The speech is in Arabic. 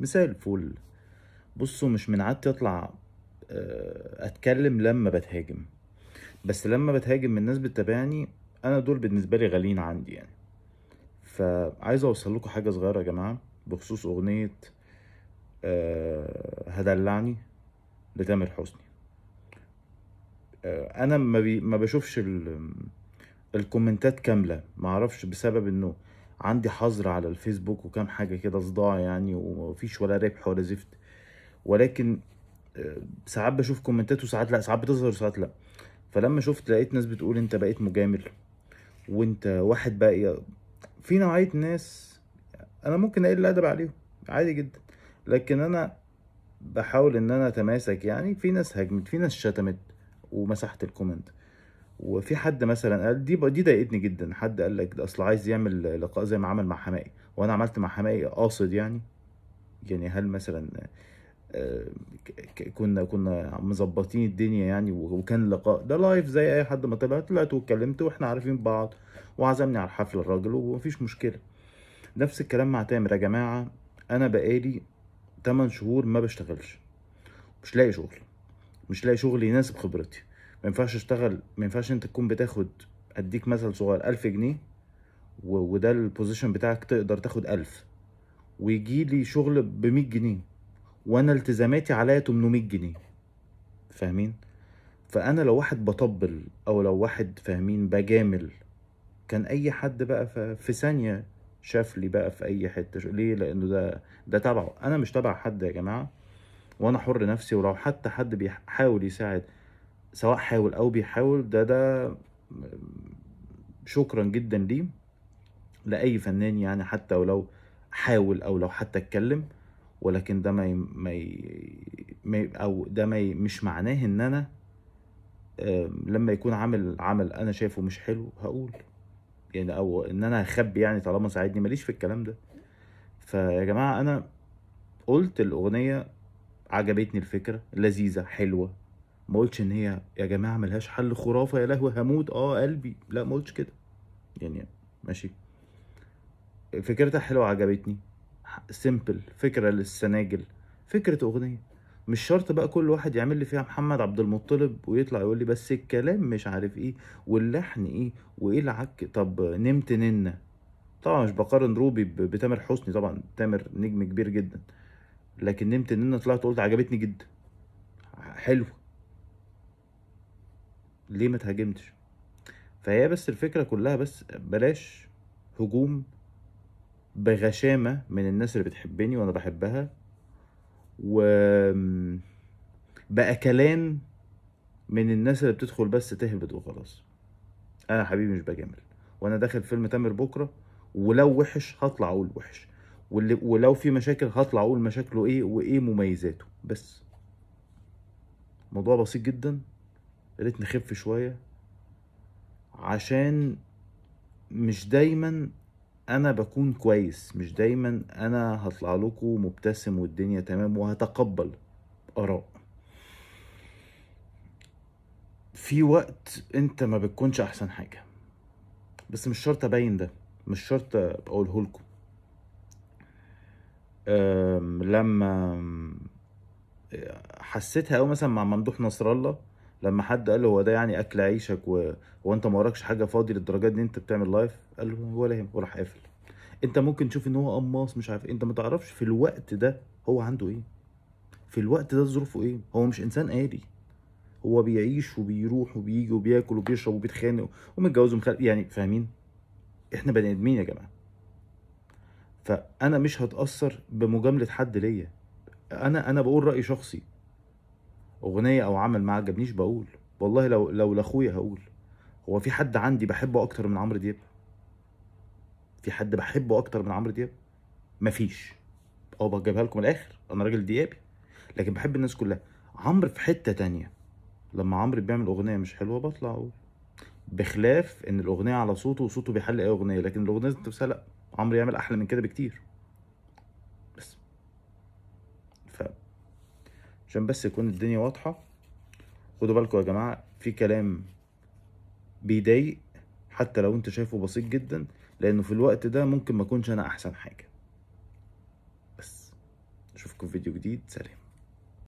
مساء الفل بصوا مش من عادتي اطلع آه، اتكلم لما بتهاجم بس لما بتهاجم من الناس بتتابعني انا دول بالنسبه لي غاليين عندي يعني فعايز اوصل لكم حاجه صغيره يا جماعه بخصوص اغنيه آه، هدلعني لتامر حسني آه، انا ما, بشوفش الكومنتات كامله معرفش بسبب انه عندي حظر على الفيسبوك وكام حاجه كده صداع يعني ومفيش ولا ربح ولا زفت ولكن آه، ساعات بشوف كومنتات وساعات لا ساعات بتظهر وساعات لا فلما شفت لقيت ناس بتقول انت بقيت مجامل وانت واحد بقى في نوعيه ناس انا ممكن اقل الادب عليهم عادي جدا لكن انا بحاول ان انا اتماسك يعني في ناس هاجمت في ناس شتمت ومسحت الكومنت وفي حد مثلا قال دي دي ضايقتني جدا حد قال لك ده اصل عايز يعمل لقاء زي ما عمل مع حمائي وانا عملت مع حمائي قاصد يعني يعني هل مثلا آه، كنا كنا مظبطين الدنيا يعني وكان لقاء ده لايف زي اي حد ما طلع طلعت واتكلمت واحنا عارفين بعض وعزمني على الحفله الراجل ومفيش مشكله نفس الكلام مع تامر يا جماعه انا بقالي 8 شهور ما بشتغلش مش لاقي شغل مش لاقي شغل يناسب خبرتي ما ينفعش اشتغل ما ينفعش انت تكون بتاخد اديك مثل صغير ألف جنيه وده البوزيشن بتاعك تقدر تاخد ألف ويجي لي شغل ب 100 جنيه وانا التزاماتي عليا 800 جنيه فاهمين فانا لو واحد بطبل او لو واحد فاهمين بجامل كان اي حد بقى في ثانيه شاف لي بقى في اي حته ليه لانه ده ده تبعه انا مش تبع حد يا جماعه وانا حر نفسي ولو حتى حد بيحاول يساعد سواء حاول او بيحاول ده ده شكرا جدا ليه لاي فنان يعني حتى ولو حاول او لو حتى اتكلم ولكن ده ما ي... ما, ي... ما ي... او ده ما ي... مش معناه ان انا لما يكون عامل عمل انا شايفه مش حلو هقول يعني او ان انا هخبي يعني طالما ساعدني ماليش في الكلام ده فيا جماعه انا قلت الاغنيه عجبتني الفكره لذيذه حلوه ما قلتش ان هي يا جماعه ملهاش حل خرافه يا لهوي هموت اه قلبي لا ما قلتش كده يعني ماشي فكرتها حلوه عجبتني سيمبل فكره للسناجل فكره اغنيه مش شرط بقى كل واحد يعمل لي فيها محمد عبد المطلب ويطلع يقول لي بس الكلام مش عارف ايه واللحن ايه وايه العك طب نمت ننه طبعا مش بقارن روبي بتامر حسني طبعا تامر نجم كبير جدا لكن نمت ننه طلعت قلت عجبتني جدا حلوه ليه ما تهاجمتش فهي بس الفكره كلها بس بلاش هجوم بغشامه من الناس اللي بتحبني وانا بحبها و باكلان من الناس اللي بتدخل بس تهبد وخلاص انا حبيبي مش بجامل وانا داخل فيلم تامر بكره ولو وحش هطلع اقول وحش واللي ولو في مشاكل هطلع اقول مشاكله ايه وايه مميزاته بس موضوع بسيط جدا يا ريت نخف شويه عشان مش دايما انا بكون كويس مش دايما انا هطلع لكم مبتسم والدنيا تمام وهتقبل اراء في وقت انت ما بتكونش احسن حاجه بس مش شرط ابين ده مش شرط اقوله لكم لما حسيتها او مثلا مع ممدوح نصر الله لما حد قال له هو ده يعني اكل عيشك و... وانت ما وراكش حاجه فاضي للدرجه دي انت بتعمل لايف قال له لا يهم وراح قافل انت ممكن تشوف ان هو قماص مش عارف إيه، انت ما تعرفش في الوقت ده هو عنده ايه في الوقت ده ظروفه ايه هو مش انسان آلي هو بيعيش وبيروح وبيجي وبياكل وبيشرب وبيتخانق ومتجوز ومخلف يعني فاهمين احنا بني ادمين يا جماعه فانا مش هتاثر بمجامله حد ليا انا انا بقول راي شخصي اغنيه او عمل ما عجبنيش بقول والله لو لو لاخويا هقول هو في حد عندي بحبه اكتر من عمرو دياب في حد بحبه اكتر من عمرو دياب مفيش او بجيبها لكم الاخر انا راجل ديابي لكن بحب الناس كلها عمرو في حته تانية لما عمرو بيعمل اغنيه مش حلوه بطلع اقول بخلاف ان الاغنيه على صوته وصوته بيحل اي اغنيه لكن الاغنيه نفسها لا عمرو يعمل احلى من كده بكتير عشان بس يكون الدنيا واضحة خدوا بالكم يا جماعة في كلام بيضايق حتى لو انت شايفه بسيط جدا لانه في الوقت ده ممكن ما اكونش انا احسن حاجة بس اشوفكم في فيديو جديد سلام